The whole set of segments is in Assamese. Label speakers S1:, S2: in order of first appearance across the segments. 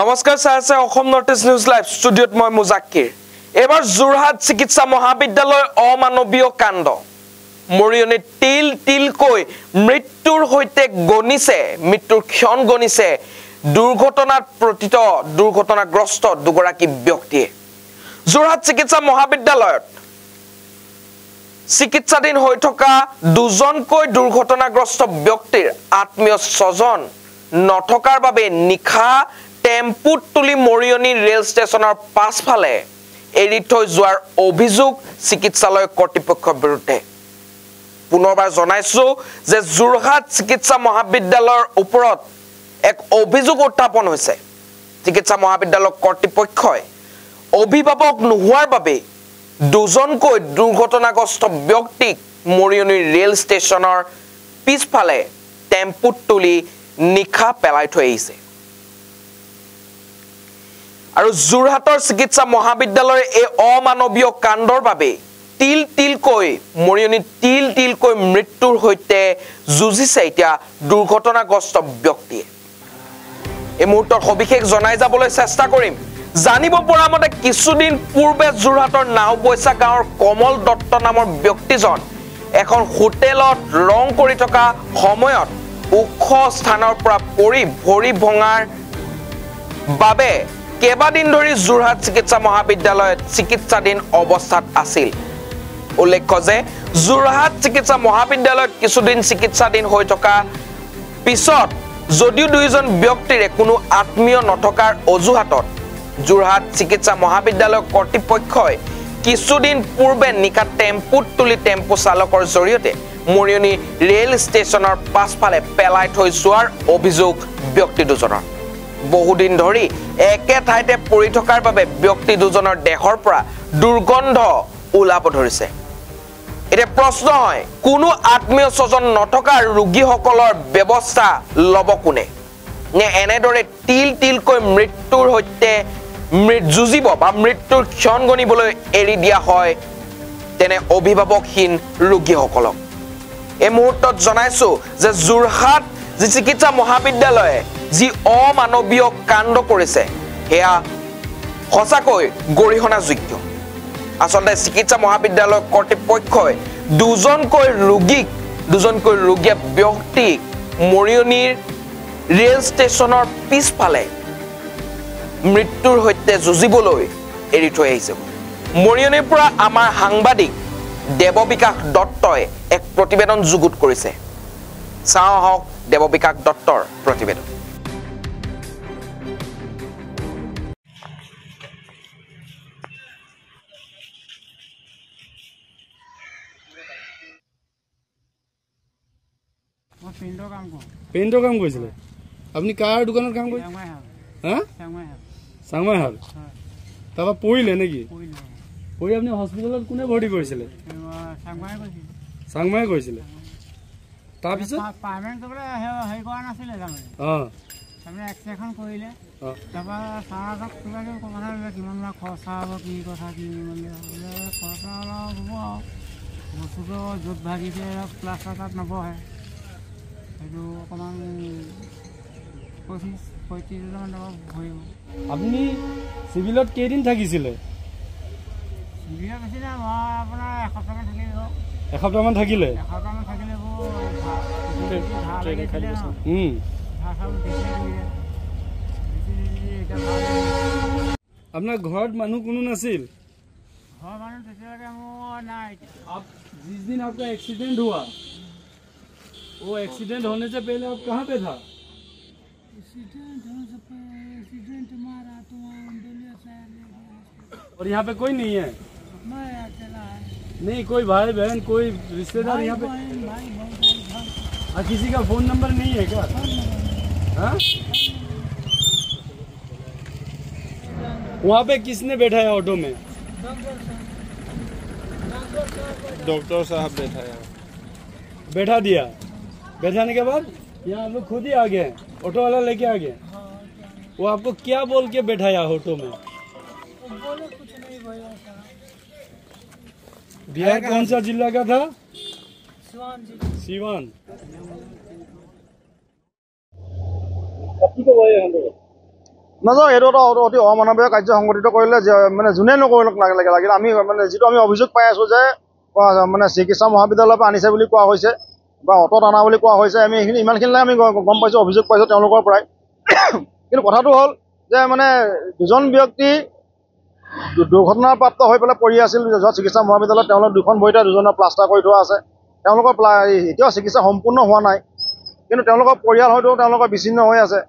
S1: নমস্কাৰ চাই আছে Assam north east news live ষ্টুডিঅ'ত মই মুজাক্কিৰ এইবাৰ যোৰহাট চিকিৎসা মহাবিদ্যালয় অমানৱীয় কাণ্ড মৰিয়নী তিল তিলকৈ মৃত্যুৰ সৈতে গণিছে মৃত্যুৰ ক্ষণ গণিছে দুৰ্ঘটনাত প্ৰতীত দুৰ্ঘটনাগ্ৰস্ত দুগৰাকী ব্যক্তিয়ে যোৰহাট চিকিৎসা মহাবিদ্যালয়ত চিকিৎসাধীন হৈ থকা দুজনকৈ দুৰ্ঘটনাগ্ৰস্ত ব্যক্তিৰ আত্মীয় স্বজন নথকাৰ বাবে নিশা টেম্পুত তুলি মৰিয়নি ৰেল ষ্টেচনৰ পাছফালে এৰি থৈ যোৱাৰ অভিযোগ চিকিৎসালয় কৰ্তৃপক্ষৰ বিৰুদ্ধে পুনৰবাৰ জনাইছো যে যোৰহাট চিকিৎসা মহাবিদ্যালয়ৰ ওপৰত এক অভিযোগ উত্থাপন হৈছে চিকিৎসা মহাবিদ্যালয় কৰ্তৃপক্ষই অভিভাৱক নোহোৱাৰ বাবে দুজনকৈ দুৰ্ঘটনাগ্ৰস্ত ব্যক্তিক মৰিয়নি ৰেল ষ্টেচনৰ পিছফালে টেম্পুত তুলি নিশা পেলাই থৈ আহিছে আৰু যোৰহাটৰ চিকিৎসা মহাবিদ্যালয়ৰ এই অমানৱীয় কাণ্ডৰ বাবে তিল তিলকৈ মৰিয়নি তিল তিলকৈ মৃত্যুৰ সৈতে যুঁজিছে এতিয়া দুৰ্ঘটনাগ্ৰস্ত ব্যক্তিয়ে এই মুহূৰ্তত সবিশেষ জনাই যাবলৈ চেষ্টা কৰিম জানিব পৰা মতে কিছুদিন পূৰ্বে যোৰহাটৰ নাওবৈচা গাঁৱৰ কমল দত্ত নামৰ ব্যক্তিজন এখন হোটেলত ৰং কৰি থকা সময়ত ওখ স্থানৰ পৰা পৰি ভৰি ভঙাৰ বাবে কেইবাদিন ধৰি যোৰহাট চিকিৎসা মহাবিদ্যালয়ত চিকিৎসাধীন অৱস্থাত আছিল উল্লেখ্য যে যোৰহাট চিকিৎসা মহাবিদ্যালয়ত কিছুদিন চিকিৎসাধীন হৈ থকা পিছত যদিও দুয়োজন ব্যক্তিৰে কোনো আত্মীয় নথকাৰ অজুহাতত যোৰহাট চিকিৎসা মহাবিদ্যালয় কৰ্তৃপক্ষই কিছুদিন পূৰ্বে নিকা টেম্পুত তুলি টেম্পু চালকৰ জৰিয়তে মৰিয়নি ৰেল ষ্টেচনৰ পাছফালে পেলাই থৈ যোৱাৰ অভিযোগ ব্যক্তি দুজনৰ বহুদিন ধৰি একে ঠাইতে পৰি থকাৰ বাবে ব্যক্তি দুজনৰ দেহৰ পৰা দুৰ্গন্ধ ওলাব ধৰিছে এতিয়া প্ৰশ্ন হয় কোনো আত্মীয় স্বজন নথকা ৰোগীসকলৰ ব্যৱস্থা ল'ব কোনে নে এনেদৰে তিল তিলকৈ মৃত্যুৰ সৈতে যুঁজিব বা মৃত্যুৰ ক্ষণ গণিবলৈ এৰি দিয়া হয় তেনে অভিভাৱকহীন ৰোগীসকলক এই মুহূৰ্তত জনাইছোঁ যে যোৰহাট যি চিকিৎসা মহাবিদ্যালয়ে যি অমানৱীয় কাণ্ড কৰিছে সেয়া সঁচাকৈ গৰিহণাযোগ্য আচলতে চিকিৎসা মহাবিদ্যালয় কৰ্তৃপক্ষই দুজনকৈ ৰোগীক দুজনকৈ ৰোগীয়া ব্যক্তিক মৰিয়নিৰ ৰেল ষ্টেচনৰ পিছফালে মৃত্যুৰ সৈতে যুঁজিবলৈ এৰি থৈ আহিছে মৰিয়নিৰ পৰা আমাৰ সাংবাদিক দেৱবিকাশ দত্তই এক প্ৰতিবেদন যুগুত কৰিছে চাওঁ আহক দেৱবিকাশ দত্তৰ প্ৰতিবেদন
S2: কাম কৰো পেইণ্টৰ কাম কৰিছিলে আপুনি কাৰ দোকানত কাম কৰি চাংমাই হাল তাৰপৰা পৰিলে নেকি পৰি আপুনি হস্পিটেলত কোনে ভৰ্তি কৰিছিলে চাংমাই কৰিছিলে তাৰপিছত খৰচা হ'ব কি কথা কি মানে খৰচা অলপ হ'ব আৰু বস্তুটো য'ত ভাগিছে প্লাষ্টাৰ তাত নবহে সেইটো অকণমান পঁচিছ পঁয়ত্ৰিছ হাজাৰমান টকা ভৰিব আপুনি চিভিলত কেইদিন থাকিছিলে চিভিলত বেছি নাই মই আপোনাৰ এসপ্তাহমান থাকিব এসপ্তাহমান থাকিলে এসপ্তাহমান থাকিলে আপোনাৰ ঘৰত মানুহ কোনো নাছিল ঘৰৰ মানুহ তেতিয়ালৈকে মোৰ নাই যিদিন আপোনাৰ এক্সিডেণ্ট হোৱা वो एक्सीडेंट होने से पहले आप कहाँ पे था एक्सीडेंट होने से पहले एक्सीडेंट मारा तो और यहाँ पे कोई नहीं है मैं है नहीं कोई भाई बहन कोई रिश्तेदार यहाँ पे हाँ किसी का फोन नंबर नहीं है क्या हाँ वहाँ पे किसने बैठा है ऑटो में डॉक्टर साहब बैठा है बैठा दिया बैठाने के बाद यहाँ हम लोग खुद ही आ गए ऑटो वाला लेके आ गए वो आपको क्या बोल के बैठाया ऑटो में बिहार कौन सा जिला का था सिवान
S3: নাযাওঁ এইটো এটা অতি অমানৱীয় কাৰ্য সংঘটিত কৰিলে মানে যোনে নকৰিলক লাগিলে লাগিলে আমি মানে যিটো আমি অভিযোগ পাই আছোঁ যে মানে চিকিৎসা মহাবিদ্যালয়ৰ পৰা আনিছে বুলি কোৱা হৈছে বা অ'টত অনা বুলি কোৱা হৈছে আমি এইখিনি ইমানখিনিলৈ আমি গম পাইছোঁ অভিযোগ পাইছোঁ তেওঁলোকৰ পৰাই কিন্তু কথাটো হ'ল যে মানে দুজন ব্যক্তি দুৰ্ঘটনাপ্ৰাপ্ত হৈ পেলাই পৰি আছিল যোৱা চিকিৎসা মহাবিদ্যালয়ত তেওঁলোক দুখন ভৰিতে দুজনৰ প্লাষ্টাৰ কৰি থোৱা আছে তেওঁলোকৰ প্লা এতিয়াও চিকিৎসা সম্পূৰ্ণ হোৱা নাই কিন্তু তেওঁলোকৰ পৰিয়াল হয়তো তেওঁলোকৰ বিচ্ছিন্ন হৈ আছে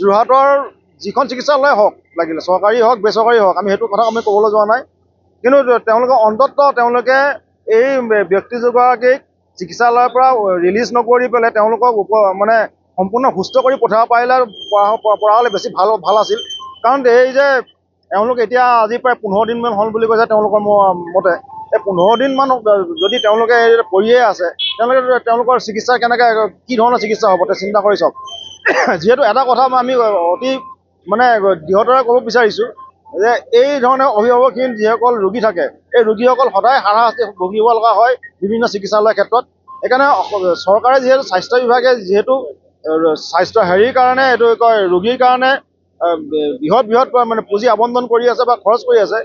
S3: যোৰহাটৰ যিখন চিকিৎসালয় হওক লাগিলে চৰকাৰী হওক বেচৰকাৰী হওক আমি সেইটো কথা আমি ক'বলৈ যোৱা নাই কিন্তু তেওঁলোকৰ অন্তত তেওঁলোকে এই ব্যক্তিগৰাকীক চিকিৎসালয়ৰ পৰা ৰিলিজ নকৰি পেলাই তেওঁলোকক উপ মানে সম্পূৰ্ণ সুস্থ কৰি পঠাব পাৰিলে পৰা হ'লে বেছি ভাল ভাল আছিল কাৰণ এই যে এওঁলোক এতিয়া আজি প্ৰায় পোন্ধৰ দিনমান হ'ল বুলি কৈছে তেওঁলোকৰ মতে এই পোন্ধৰ দিনমান যদি তেওঁলোকে পৰিয়ে আছে তেওঁলোকে তেওঁলোকৰ চিকিৎসা কেনেকৈ কি ধৰণৰ চিকিৎসা হ'ব তে চিন্তা কৰি চাওক যিহেতু এটা কথা আমি অতি মানে দৃঢ়তাৰে ক'ব বিচাৰিছোঁ যে এই ধৰণে অভিভাৱকহীন যিসকল ৰোগী থাকে এই ৰোগীসকল সদায় হাৰাশাস্তি ভুগিব লগা হয় বিভিন্ন চিকিৎসালয়ৰ ক্ষেত্ৰত সেইকাৰণে চৰকাৰে যিহেতু স্বাস্থ্য বিভাগে যিহেতু স্বাস্থ্য হেৰিৰ কাৰণে এইটো কয় ৰোগীৰ কাৰণে বৃহৎ বৃহৎ মানে পুঁজি আৱণ্টন কৰি আছে বা খৰচ কৰি আছে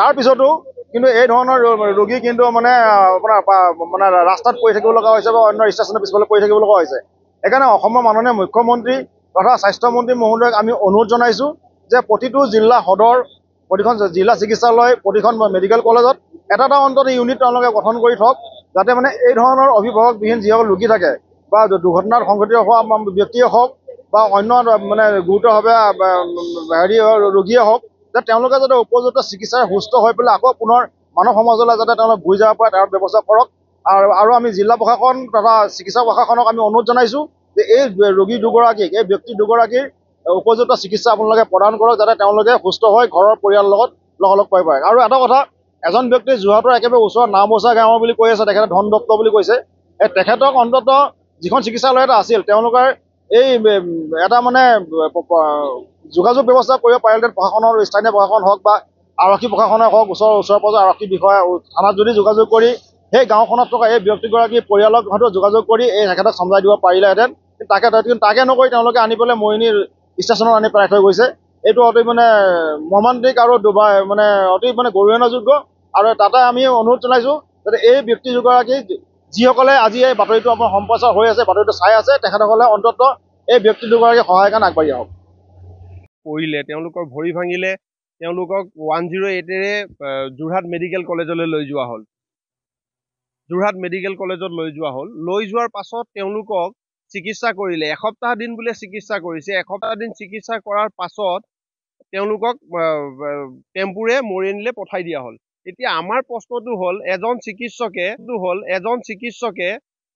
S3: তাৰপিছতো কিন্তু এই ধৰণৰ ৰোগী কিন্তু মানে আপোনাৰ মানে ৰাস্তাত পৰি থাকিব লগা হৈছে বা অন্য ষ্টেচনৰ পিছফালে পৰি থাকিব লগা হৈছে সেইকাৰণে অসমৰ মাননীয় মুখ্যমন্ত্ৰী তথা স্বাস্থ্যমন্ত্ৰী মহোদয়ক আমি অনুৰোধ জনাইছোঁ যে প্ৰতিটো জিলা সদৰ প্ৰতিখন জিলা চিকিৎসালয় প্ৰতিখন মেডিকেল কলেজত এটা এটা অন্তত ইউনিট তেওঁলোকে গঠন কৰি থওক যাতে মানে এই ধৰণৰ অভিভাৱকবিহীন যিসকল ৰোগী থাকে বা দুৰ্ঘটনাত সংঘটিত হোৱা ব্যক্তিয়ে হওক বা অন্য মানে গুৰুতৰভাৱে হেৰি ৰোগীয়ে হওক যে তেওঁলোকে যাতে উপযুক্ত চিকিৎসাৰে সুস্থ হৈ পেলাই আকৌ পুনৰ মানৱ সমাজলৈ যাতে তেওঁলোকে ঘূৰি যাব পাৰে তাৰ ব্যৱস্থা কৰক আৰু আৰু আমি জিলা প্ৰশাসন তথা চিকিৎসা প্ৰশাসনক আমি অনুৰোধ জনাইছোঁ যে এই ৰোগী দুগৰাকীক এই ব্যক্তি দুগৰাকীৰ উপযুক্ত চিকিৎসা আপোনালোকে প্ৰদান কৰক যাতে তেওঁলোকে সুস্থ হৈ ঘৰৰ পৰিয়ালৰ লগত লগ পাই পাৰে আৰু এটা কথা এজন ব্যক্তি যোৰহাটৰ একেবাৰে ওচৰৰ নামোচা গাঁৱৰ বুলি কৈ আছে তেখেতে ধন দত্ত বুলি কৈছে এই তেখেতক অন্ততঃ যিখন চিকিৎসালয় এটা আছিল তেওঁলোকৰ এই এটা মানে যোগাযোগ ব্যৱস্থা কৰিব পাৰিলেহেঁতেন প্ৰশাসনৰ স্থানীয় প্ৰশাসন হওক বা আৰক্ষী প্ৰশাসনে হওক ওচৰৰ ওচৰে পাঁজৰে আৰক্ষী বিষয়া থানাত যদি যোগাযোগ কৰি সেই গাঁওখনত থকা এই ব্যক্তিগৰাকী পৰিয়ালক হয়তো যোগাযোগ কৰি এই তেখেতক চমজাই দিব পাৰিলেহেঁতেন তাকে কিন্তু তাকে নকৰি তেওঁলোকে আনি পেলাই মোহিনীৰ ষ্টেচনত আনি পেলাই থৈ গৈছে এইটো অতি মানে মৰ্মান্তিক আৰু ডুবাই মানে অতি মানে গৌৰৱণযোগ্য আৰু তাতে আমি অনুৰোধ জনাইছোঁ যাতে এই ব্যক্তি দুগৰাকী যিসকলে আজি এই বাতৰিটো আমাৰ সম্প্ৰচাৰ হৈ আছে বাতৰিটো চাই আছে তেখেতসকলে অন্তত এই ব্যক্তি দুগৰাকী সহায় কাৰণে আগবাঢ়ি আহক
S4: পৰিলে তেওঁলোকৰ ভৰি ভাঙিলে তেওঁলোকক ওৱান জিৰ' এইটেৰে যোৰহাট মেডিকেল কলেজলৈ লৈ যোৱা হ'ল যোৰহাট মেডিকেল কলেজত লৈ যোৱা হ'ল লৈ যোৱাৰ পাছত তেওঁলোকক চিকিৎসা কৰিলে এসপ্তাহ দিন বুলে চিকিৎসা কৰিছে এসপ্তাহ দিন চিকিৎসা কৰাৰ পাছত তেওঁলোকক টেম্পুৰে মৰিয়ে পঠাই দিয়া হল এতিয়া আমাৰ প্ৰশ্নটো হল এজন চিকিৎসকে হল এজন চিকিৎসকে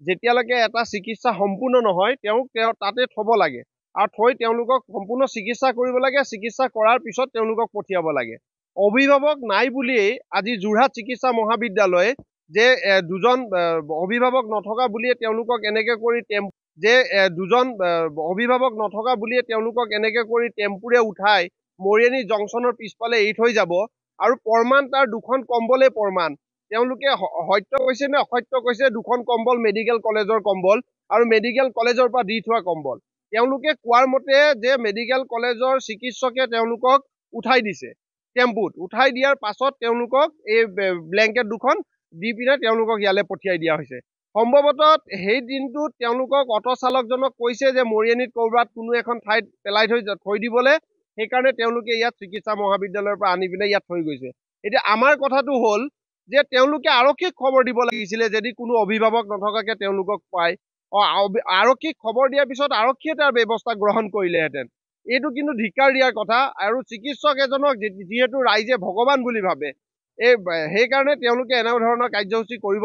S4: যেতিয়ালৈকে এটা চিকিৎসা সম্পূৰ্ণ নহয় তেওঁক তেওঁ তাতে থব লাগে আৰু থৈ তেওঁলোকক সম্পূৰ্ণ চিকিৎসা কৰিব লাগে চিকিৎসা কৰাৰ পিছত তেওঁলোকক পঠিয়াব লাগে অভিভাৱক নাই বুলিয়েই আজি যোৰহাট চিকিৎসা মহাবিদ্যালয়ে যে দুজন অভিভাৱক নথকা বুলিয়ে তেওঁলোকক এনেকৈ কৰি টেম্পু যে দুজন অভিভাৱক নথকা বুলিয়ে তেওঁলোকক এনেকৈ কৰি টেম্পুৰে উঠাই মৰিয়ানী জংচনৰ পিছফালে এৰি থৈ যাব আৰু প্ৰমাণ তাৰ দুখন কম্বলেই প্ৰমাণ তেওঁলোকে সত্য কৈছে নে অসত্য কৈছে দুখন কম্বল মেডিকেল কলেজৰ কম্বল আৰু মেডিকেল কলেজৰ পৰা দি থোৱা কম্বল তেওঁলোকে কোৱাৰ মতে যে মেডিকেল কলেজৰ চিকিৎসকে তেওঁলোকক উঠাই দিছে টেম্পুত উঠাই দিয়াৰ পাছত তেওঁলোকক এই ব্লেংকেট দুখন দি পিনে তেওঁলোকক ইয়ালৈ পঠিয়াই দিয়া হৈছে সম্ভৱতঃ সেই দিনটোত তেওঁলোকক অটো চালকজনক কৈছে যে মৰিয়নিত ক'ৰবাত কোনো এখন ঠাইত পেলাই থৈ থৈ দিবলৈ সেইকাৰণে তেওঁলোকে ইয়াত চিকিৎসা মহাবিদ্যালয়ৰ পৰা আনি পিনে ইয়াত থৈ গৈছে এতিয়া আমাৰ কথাটো হ'ল যে তেওঁলোকে আৰক্ষীক খবৰ দিব লাগিছিলে যদি কোনো অভিভাৱক নথকাকৈ তেওঁলোকক পায় অঁ আৰক্ষীক খবৰ দিয়াৰ পিছত আৰক্ষীয়ে তাৰ ব্যৱস্থা গ্ৰহণ কৰিলেহেঁতেন এইটো কিন্তু ধিকাৰ দিয়াৰ কথা আৰু চিকিৎসক এজনক যিহেতু ৰাইজে ভগৱান বুলি ভাবে এই সেইকাৰণে তেওঁলোকে এনেধৰণৰ কাৰ্যসূচী কৰিব